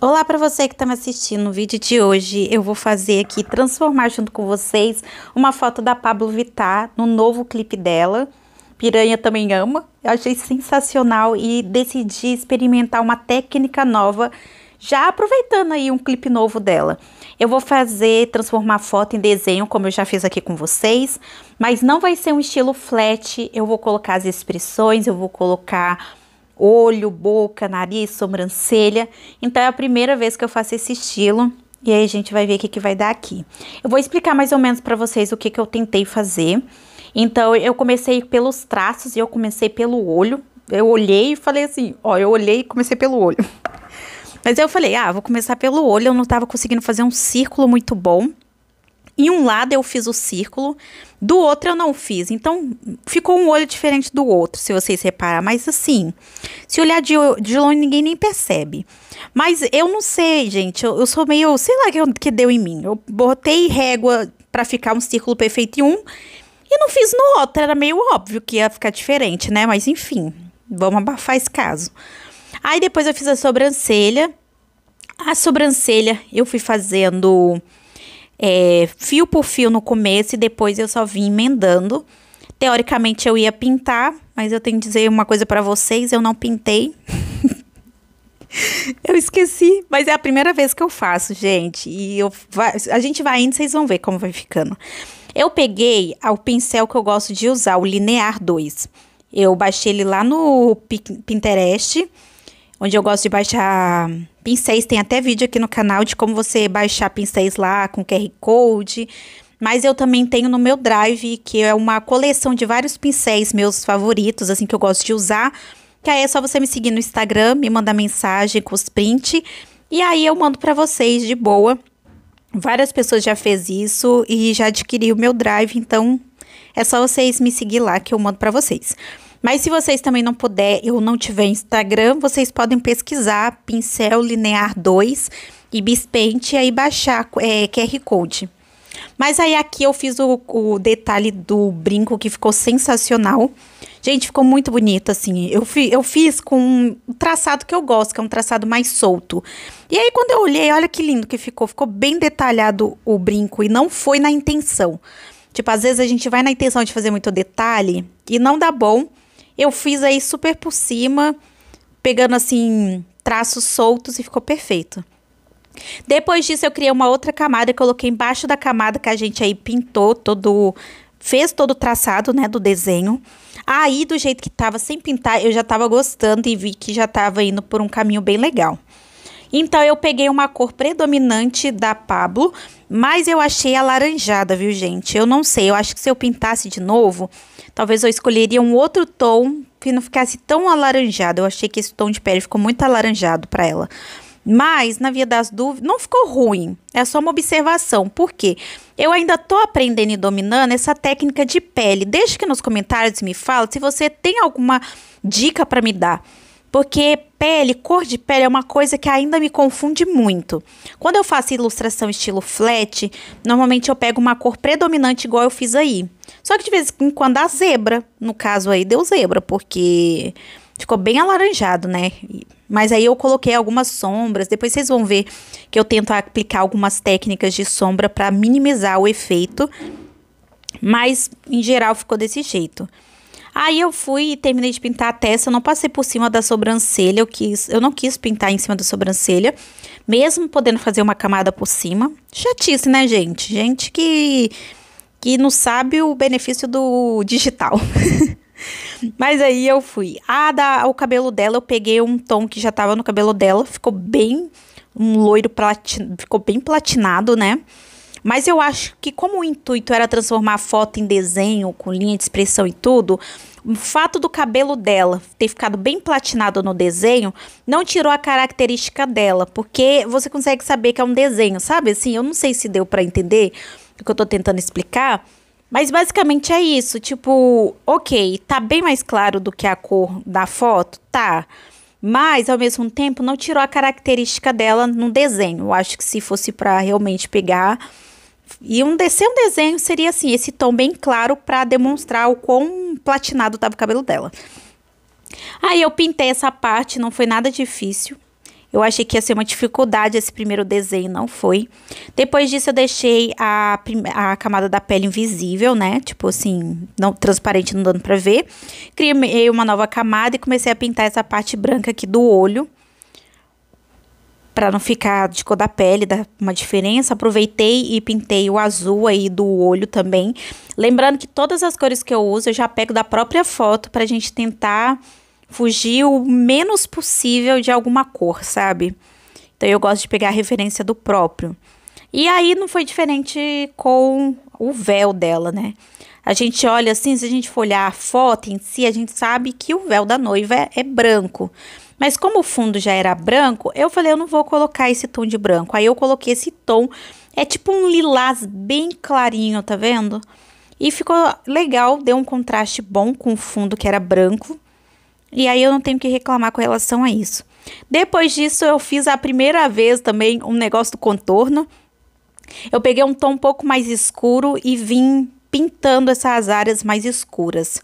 Olá para você que está me assistindo. No vídeo de hoje eu vou fazer aqui transformar junto com vocês uma foto da Pablo Vittar no novo clipe dela. Piranha também ama. Eu achei sensacional e decidi experimentar uma técnica nova, já aproveitando aí um clipe novo dela. Eu vou fazer transformar a foto em desenho, como eu já fiz aqui com vocês, mas não vai ser um estilo flat. Eu vou colocar as expressões, eu vou colocar olho, boca, nariz, sobrancelha. Então é a primeira vez que eu faço esse estilo. E aí a gente vai ver o que, que vai dar aqui. Eu vou explicar mais ou menos para vocês o que, que eu tentei fazer. Então eu comecei pelos traços e eu comecei pelo olho. Eu olhei e falei assim, ó, eu olhei e comecei pelo olho. Mas eu falei, ah, vou começar pelo olho, eu não estava conseguindo fazer um círculo muito bom. Em um lado eu fiz o círculo, do outro eu não fiz. Então, ficou um olho diferente do outro, se vocês reparar. Mas assim, se olhar de, de longe, ninguém nem percebe. Mas eu não sei, gente. Eu, eu sou meio, sei lá o que, que deu em mim. Eu botei régua para ficar um círculo perfeito em um e não fiz no outro. Era meio óbvio que ia ficar diferente, né? Mas enfim, vamos abafar esse caso. Aí depois eu fiz a sobrancelha. A sobrancelha eu fui fazendo é, fio por fio no começo e depois eu só vim emendando. Teoricamente eu ia pintar, mas eu tenho que dizer uma coisa para vocês, eu não pintei. eu esqueci, mas é a primeira vez que eu faço, gente. E eu a gente vai indo, vocês vão ver como vai ficando. Eu peguei ah, o pincel que eu gosto de usar, o Linear 2. Eu baixei ele lá no Pinterest, onde eu gosto de baixar pincéis. Tem até vídeo aqui no canal de como você baixar pincéis lá com QR Code. Mas eu também tenho no meu Drive, que é uma coleção de vários pincéis meus favoritos, assim, que eu gosto de usar. Que aí é só você me seguir no Instagram, me mandar mensagem com os print. E aí eu mando para vocês de boa. Várias pessoas já fez isso e já adquiriu o meu Drive, então é só vocês me seguir lá que eu mando para vocês. Mas se vocês também não puder, eu não tiver Instagram, vocês podem pesquisar pincel linear 2 e bispente e aí baixar é, QR Code. Mas aí aqui eu fiz o, o, detalhe do brinco que ficou sensacional. Gente, ficou muito bonito assim. Eu, fi, eu fiz com um traçado que eu gosto, que é um traçado mais solto. E aí quando eu olhei, olha que lindo que ficou. Ficou bem detalhado o brinco e não foi na intenção. Tipo, às vezes a gente vai na intenção de fazer muito detalhe e não dá bom. Eu fiz aí super por cima, pegando assim traços soltos e ficou perfeito. Depois disso, eu criei uma outra camada e coloquei embaixo da camada que a gente aí pintou todo fez todo o traçado, né, do desenho. Aí, do jeito que tava, sem pintar, eu já tava gostando e vi que já tava indo por um caminho bem legal. Então eu peguei uma cor predominante da Pablo, mas eu achei alaranjada, viu, gente? Eu não sei, eu acho que se eu pintasse de novo, talvez eu escolheria um outro tom que não ficasse tão alaranjado. Eu achei que esse tom de pele ficou muito alaranjado para ela. Mas, na via das dúvidas, não ficou ruim. É só uma observação. Por quê? Eu ainda tô aprendendo e dominando essa técnica de pele. Deixa aqui nos comentários me fala se você tem alguma dica para me dar. Porque pele, cor de pele é uma coisa que ainda me confunde muito. Quando eu faço ilustração estilo flat, normalmente eu pego uma cor predominante igual eu fiz aí. Só que de vez em quando a zebra, no caso aí deu zebra, porque ficou bem alaranjado, né? Mas aí eu coloquei algumas sombras, depois vocês vão ver que eu tento aplicar algumas técnicas de sombra para minimizar o efeito. Mas em geral ficou desse jeito. Aí eu fui e terminei de pintar a testa, eu não passei por cima da sobrancelha, eu, quis, eu não quis pintar em cima da sobrancelha, mesmo podendo fazer uma camada por cima. Chatice, né, gente? Gente que, que não sabe o benefício do digital. Mas aí eu fui. Ah, da, o cabelo dela, eu peguei um tom que já tava no cabelo dela, ficou bem um loiro platinado, ficou bem platinado, né? Mas eu acho que como o intuito era transformar a foto em desenho, com linha de expressão e tudo, o fato do cabelo dela ter ficado bem platinado no desenho não tirou a característica dela, porque você consegue saber que é um desenho, sabe? Assim, eu não sei se deu para entender o que eu tô tentando explicar, mas basicamente é isso, tipo, OK, tá bem mais claro do que a cor da foto, tá? mas ao mesmo tempo não tirou a característica dela no desenho. Eu acho que se fosse para realmente pegar e um, de, um desenho seria assim, esse tom bem claro para demonstrar o quão platinado estava o cabelo dela. Aí eu pintei essa parte, não foi nada difícil. Eu achei que ia ser uma dificuldade esse primeiro desenho, não foi. Depois disso, eu deixei a, a camada da pele invisível, né? Tipo assim, não, transparente, não dando para ver. Criei uma nova camada e comecei a pintar essa parte branca aqui do olho para não ficar de cor da pele, dá uma diferença. Aproveitei e pintei o azul aí do olho também. Lembrando que todas as cores que eu uso, eu já pego da própria foto pra gente tentar fugir o menos possível de alguma cor, sabe? Então eu gosto de pegar a referência do próprio. E aí não foi diferente com o véu dela, né? A gente olha assim, se a gente for olhar a foto em si, a gente sabe que o véu da noiva é, é branco. Mas como o fundo já era branco, eu falei, eu não vou colocar esse tom de branco. Aí eu coloquei esse tom, é tipo um lilás bem clarinho, tá vendo? E ficou legal, deu um contraste bom com o fundo que era branco. E aí eu não tenho que reclamar com relação a isso. Depois disso, eu fiz a primeira vez também um negócio do contorno. Eu peguei um tom um pouco mais escuro e vim pintando essas áreas mais escuras.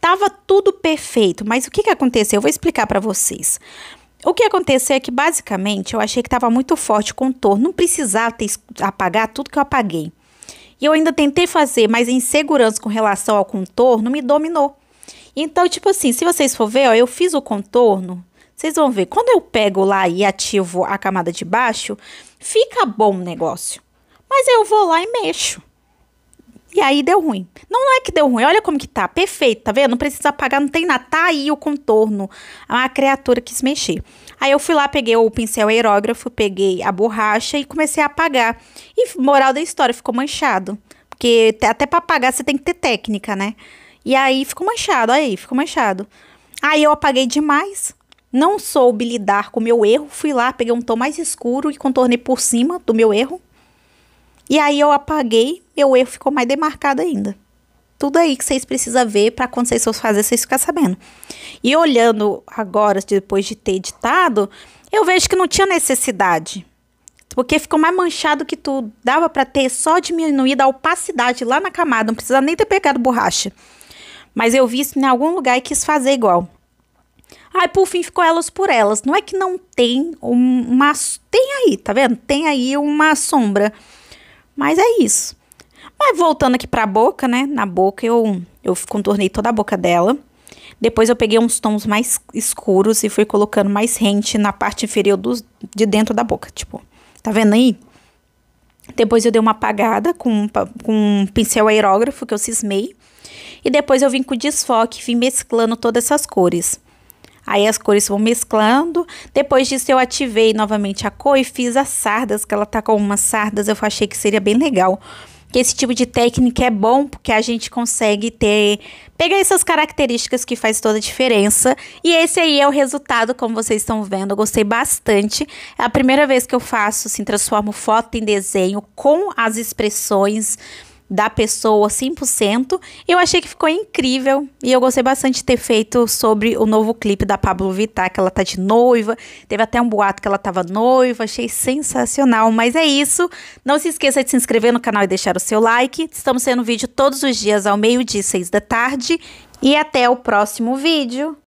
Tava tudo perfeito, mas o que, que aconteceu? Eu vou explicar para vocês. O que aconteceu é que basicamente eu achei que estava muito forte o contorno, não precisava ter, apagar tudo que eu apaguei. E eu ainda tentei fazer, mas a insegurança com relação ao contorno me dominou. Então, tipo assim, se vocês for ver, ó, eu fiz o contorno, vocês vão ver, quando eu pego lá e ativo a camada de baixo, fica bom o negócio. Mas eu vou lá e mexo. E aí deu ruim. Não, não é que deu ruim, olha como que tá. Perfeito, tá vendo? Não precisa apagar, não tem nada. Tá aí o contorno. A criatura quis mexer. Aí eu fui lá, peguei o pincel aerógrafo, peguei a borracha e comecei a apagar. E moral da história, ficou manchado. Porque até pra apagar você tem que ter técnica, né? E aí ficou manchado, aí ficou manchado. Aí eu apaguei demais. Não soube lidar com o meu erro. Fui lá, peguei um tom mais escuro e contornei por cima do meu erro. E aí eu apaguei, meu erro ficou mais demarcado ainda. Tudo aí que vocês precisam ver para quando vocês forem fazer, vocês ficar sabendo. E olhando agora, depois de ter editado, eu vejo que não tinha necessidade. Porque ficou mais manchado que tudo. Dava para ter só diminuído a opacidade lá na camada, não precisava nem ter pegado borracha. Mas eu vi isso em algum lugar e quis fazer igual. Aí, por fim, ficou elas por elas. Não é que não tem uma. Tem aí, tá vendo? Tem aí uma sombra. Mas é isso. Mas voltando aqui pra boca, né? Na boca eu, eu contornei toda a boca dela. Depois eu peguei uns tons mais escuros e fui colocando mais rente na parte inferior dos, de dentro da boca. Tipo, tá vendo aí? Depois eu dei uma apagada com, com um pincel aerógrafo que eu cismei. E depois eu vim com desfoque, vim mesclando todas essas cores. Aí as cores vão mesclando. Depois disso eu ativei novamente a cor e fiz as sardas, que ela tá com umas sardas, eu achei que seria bem legal. Que esse tipo de técnica é bom porque a gente consegue ter pegar essas características que faz toda a diferença. E esse aí é o resultado, como vocês estão vendo, eu gostei bastante. É a primeira vez que eu faço, assim, transformo foto em desenho com as expressões da pessoa 100%. Eu achei que ficou incrível e eu gostei bastante de ter feito sobre o novo clipe da Pablo Vittar, que ela tá de noiva. Teve até um boato que ela tava noiva, achei sensacional. Mas é isso. Não se esqueça de se inscrever no canal e deixar o seu like. Estamos sendo vídeo todos os dias ao meio-dia e seis da tarde. E até o próximo vídeo.